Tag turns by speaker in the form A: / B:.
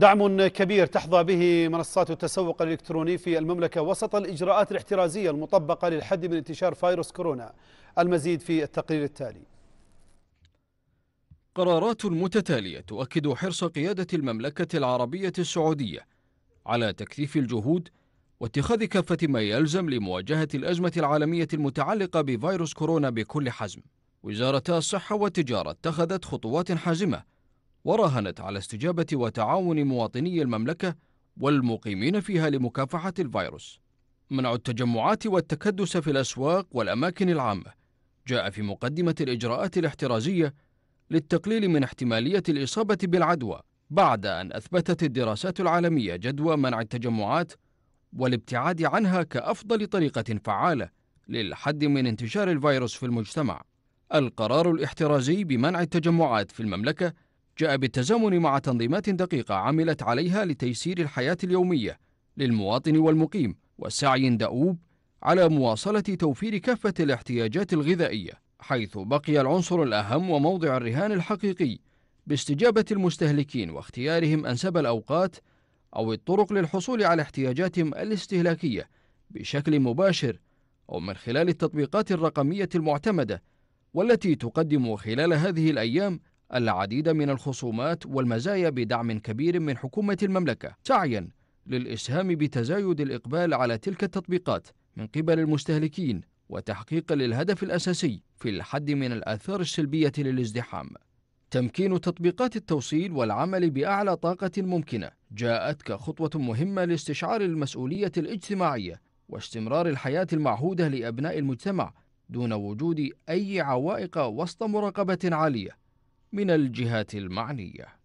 A: دعم كبير تحظى به منصات التسوق الإلكتروني في المملكة وسط الإجراءات الاحترازية المطبقة للحد من انتشار فيروس كورونا المزيد في التقرير التالي
B: قرارات متتالية تؤكد حرص قيادة المملكة العربية السعودية على تكثيف الجهود واتخاذ كافة ما يلزم لمواجهة الأزمة العالمية المتعلقة بفيروس كورونا بكل حزم وزارتا الصحة والتجارة اتخذت خطوات حازمة ورهنت على استجابة وتعاون مواطني المملكة والمقيمين فيها لمكافحة الفيروس. منع التجمعات والتكدس في الأسواق والأماكن العامة جاء في مقدمة الإجراءات الاحترازية للتقليل من احتمالية الإصابة بالعدوى بعد أن أثبتت الدراسات العالمية جدوى منع التجمعات والابتعاد عنها كأفضل طريقة فعالة للحد من انتشار الفيروس في المجتمع. القرار الاحترازي بمنع التجمعات في المملكة جاء بالتزامن مع تنظيمات دقيقة عملت عليها لتيسير الحياة اليومية للمواطن والمقيم وسعي دؤوب على مواصلة توفير كافة الاحتياجات الغذائية حيث بقي العنصر الأهم وموضع الرهان الحقيقي باستجابة المستهلكين واختيارهم أنسب الأوقات أو الطرق للحصول على احتياجاتهم الاستهلاكية بشكل مباشر أو من خلال التطبيقات الرقمية المعتمدة والتي تقدم خلال هذه الأيام العديد من الخصومات والمزايا بدعم كبير من حكومة المملكة سعيا للإسهام بتزايد الإقبال على تلك التطبيقات من قبل المستهلكين وتحقيقا للهدف الأساسي في الحد من الآثار السلبية للازدحام تمكين تطبيقات التوصيل والعمل بأعلى طاقة ممكنة جاءت كخطوة مهمة لاستشعار المسؤولية الاجتماعية واستمرار الحياة المعهودة لأبناء المجتمع دون وجود أي عوائق وسط مراقبة عالية من الجهات المعنيه